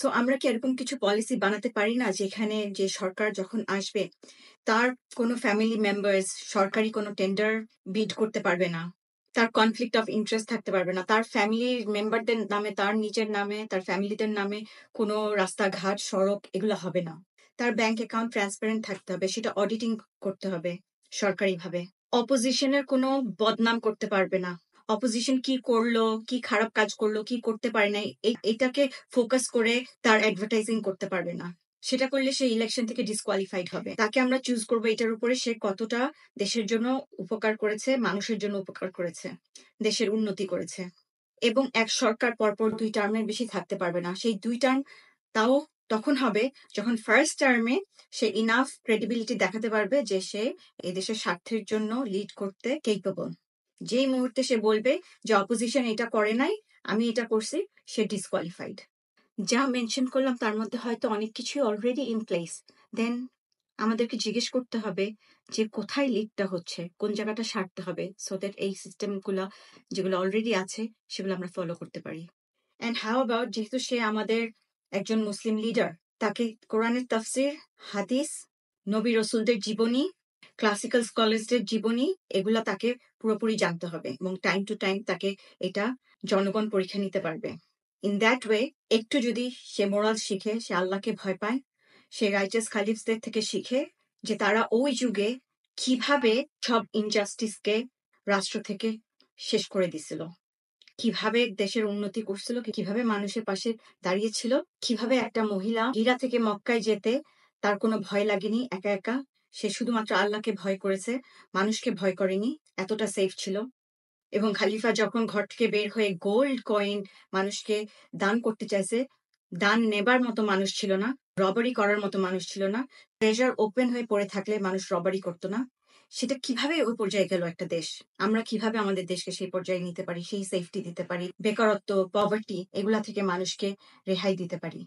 so আমরা কি এরকম কিছু পলিসি বানাতে পারি না যেখানে যে সরকার যখন আসবে তার কোনো ফ্যামিলি মেম্বার্স সরকারি কোনো টেন্ডার বিড করতে পারবে না তার কনফ্লিক্ট অফ ইন্টারেস্ট থাকতে পারবে না তার ফ্যামিলি মেম্বারদের নামে তার নিজের নামে তার ফ্যামিলিদের নামে কোনো রাস্তাঘাট সড়ক এগুলো হবে না তার ব্যাংক অ্যাকাউন্ট ট্রান্সপারেন্ট থাকতে হবে সেটা অডিটিং করতে হবে সরকারিভাবে অপোজিশনের কোনো বদনাম করতে পারবে না অপোজিশন কি করলো কি খারাপ কাজ করলো কি করতে পারে না এটাকে ফোকাস করে তার অ্যাডভার্টাইজিং করতে পারবে না সেটা করলে সে ইলেকশন থেকে ডিসকোয়ালিফাইড হবে তাকে আমরা চুজ করবো এটার উপরে সে কতটা দেশের জন্য উপকার করেছে মানুষের জন্য উপকার করেছে দেশের উন্নতি করেছে এবং এক সরকার পরপর দুই টার্মের বেশি থাকতে পারবে না সেই দুই টার্ম তাও তখন হবে যখন ফার্স্ট টার্মে সে ইনাফ ক্রেডিবিলিটি দেখাতে পারবে যে সে এদেশের স্বার্থের জন্য লিড করতে কেপেবল যেই মুহূর্তে সে বলবে যে অপোজিশন এটা করে নাই আমি এটা করছি সে ডিসকোয়ালিফাইড যা মেনশন করলাম তার মধ্যে হয়তো অনেক কিছুই অলরেডি ইন প্লেস দেন আমাদেরকে জিজ্ঞেস করতে হবে যে কোথায় লিকটা হচ্ছে কোন জায়গাটা সারতে হবে সো দ্যাট এই সিস্টেমগুলো যেগুলো অলরেডি আছে সেগুলো আমরা ফলো করতে পারি অ্যান্ড হাউ অ্যাবাউট যেহেতু সে আমাদের একজন মুসলিম লিডার তাকে কোরআনের তফসির হাদিস নবী রসুলদের জীবনী ক্লাসিক্যাল স্কলার্সদের জীবনী এগুলা তাকে পুরোপুরি জানতে হবে এবং টাইম টু টাইম তাকে এটা জনগণ পরীক্ষা নিতে পারবে ইন দ্যাট ওয়ে একটু যদি সে মোরাল শিখে সে আল্লাহকে ভয় পায় সে রাইটাস খালিফদের থেকে শিখে যে তারা ওই যুগে কিভাবে সব ইনজাস্টিসকে রাষ্ট্র থেকে শেষ করে দিছিল কিভাবে দেশের উন্নতি করছিল কিভাবে মানুষের পাশে দাঁড়িয়েছিল কিভাবে একটা মহিলা হীরা থেকে মক্কায় যেতে তার কোনো ভয় লাগেনি একা একা সে শুধুমাত্র আল্লাহকে ভয় করেছে মানুষকে ভয় করেনি এতটা সেফ ছিল এবং খালিফা যখন ঘর থেকে বের হয়ে গোল্ড কয়েন মানুষকে দান করতে চাইছে দান নেবার মতো মানুষ ছিল না রবারি করার মতো মানুষ ছিল না ট্রেজার ওপেন হয়ে পড়ে থাকলে মানুষ রবারি করতো না সেটা কিভাবে ওই পর্যায়ে গেল একটা দেশ আমরা কিভাবে আমাদের দেশকে সেই পর্যায়ে নিতে পারি সেই সেফটি দিতে পারি বেকারত্ব পভার্টি এগুলা থেকে মানুষকে রেহাই দিতে পারি